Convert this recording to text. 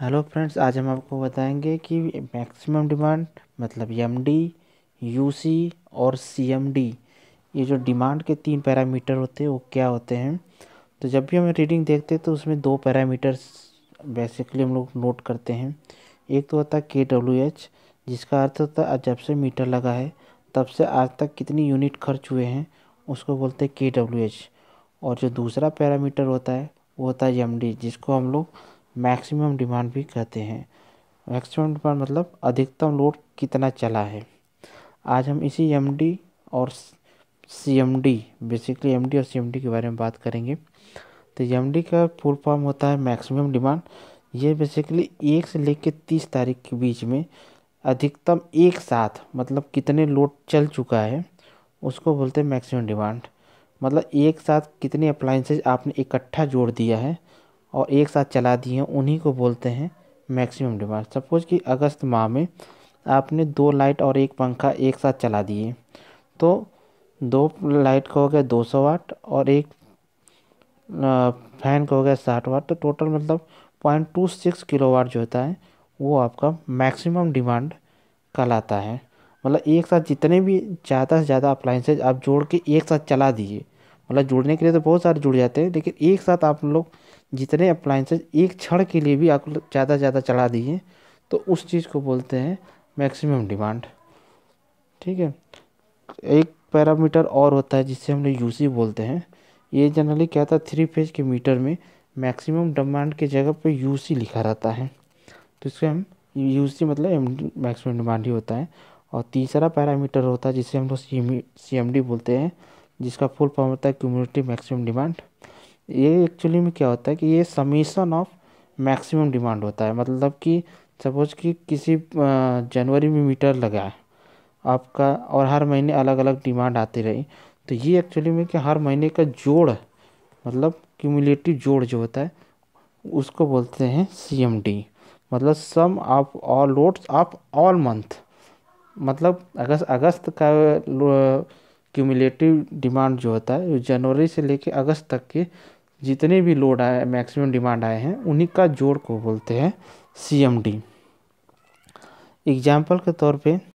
hello friends आज हम आपको बताएंगे कि मैक्सिमम डिमांड मतलब एमडी डी यू सी और सी एम डी ये जो डिमांड के तीन पैरामीटर होते हैं वो क्या होते हैं तो जब भी हम रीडिंग देखते हैं तो उसमें दो पैरामीटर्स बेसिकली हम लोग नोट करते हैं एक तो होता है के डब्ल्यू एच जिसका अर्थ होता है जब से मीटर लगा है तब से आज तक कितनी यूनिट खर्च हुए हैं उसको बोलते हैं के डब्ल्यू एच और जो दूसरा पैरामीटर होता है वो होता है एम डी जिसको हम लोग मैक्सिमम डिमांड भी कहते हैं मैक्सिमम डिमांड मतलब अधिकतम लोड कितना चला है आज हम इसी एम और C M D basically M और सी एम डी के बारे में बात करेंगे तो एम डी का फुल फॉर्म होता है मैक्सिमम डिमांड ये बेसिकली एक से लेकर तीस तारीख के बीच में अधिकतम एक साथ मतलब कितने लोड चल चुका है उसको बोलते हैं मैक्सिमम डिमांड मतलब एक साथ कितने अप्लाइंसेज आपने इकट्ठा जोड़ दिया है और एक साथ चला दिए उन्हीं को बोलते हैं मैक्सिमम डिमांड सपोज कि अगस्त माह में आपने दो लाइट और एक पंखा एक साथ चला दिए तो दो लाइट का हो गया दो सौ वाट और एक फैन का हो गया साठ वाट तो टोटल मतलब point two six kilowatt जो होता है वो आपका मैक्सिमम डिमांड कहलाता है मतलब एक साथ जितने भी ज़्यादा से ज़्यादा अप्लाइंसेज आप जोड़ के एक साथ चला दिए मतलब जुड़ने के लिए तो बहुत सारे जुड़ जाते हैं लेकिन एक साथ आप लोग जितने अप्लाइंसेज एक क्षण के लिए भी आप लोग ज़्यादा से ज़्यादा चला दिए तो उस चीज़ को बोलते हैं मैक्सिमम डिमांड ठीक है एक पैरामीटर और होता है जिससे हम लोग यू बोलते हैं ये जनरली क्या था थ्री फेज के मीटर में मैक्सिमम डिमांड के जगह पे यू लिखा रहता है तो इसको हम यू मतलब मैक्सिमम डिमांड ही होता है और तीसरा पैरामीटर होता है जिसे हम लोग सी एम डी बोलते हैं जिसका फुल फॉर्म होता है कम्युनिटी मैक्सिमम डिमांड ये एक्चुअली में क्या होता है कि ये समीशन ऑफ मैक्सिमम डिमांड होता है मतलब कि सपोज कि किसी जनवरी में मीटर लगा है आपका और हर महीने अलग अलग डिमांड आती रही तो ये एक्चुअली में कि हर महीने का जोड़ मतलब क्यूमुलेटिव जोड़ जो होता है उसको बोलते हैं सी मतलब sum of all loads of all month मतलब अगस्त अगस्त का क्यूमुलेटिव डिमांड जो होता है जनवरी से लेकर अगस्त तक के जितने भी लोड आए मैक्सिमम डिमांड आए हैं उन्हीं का जोड़ को बोलते हैं सी एम डी एग्जाम्पल के तौर पे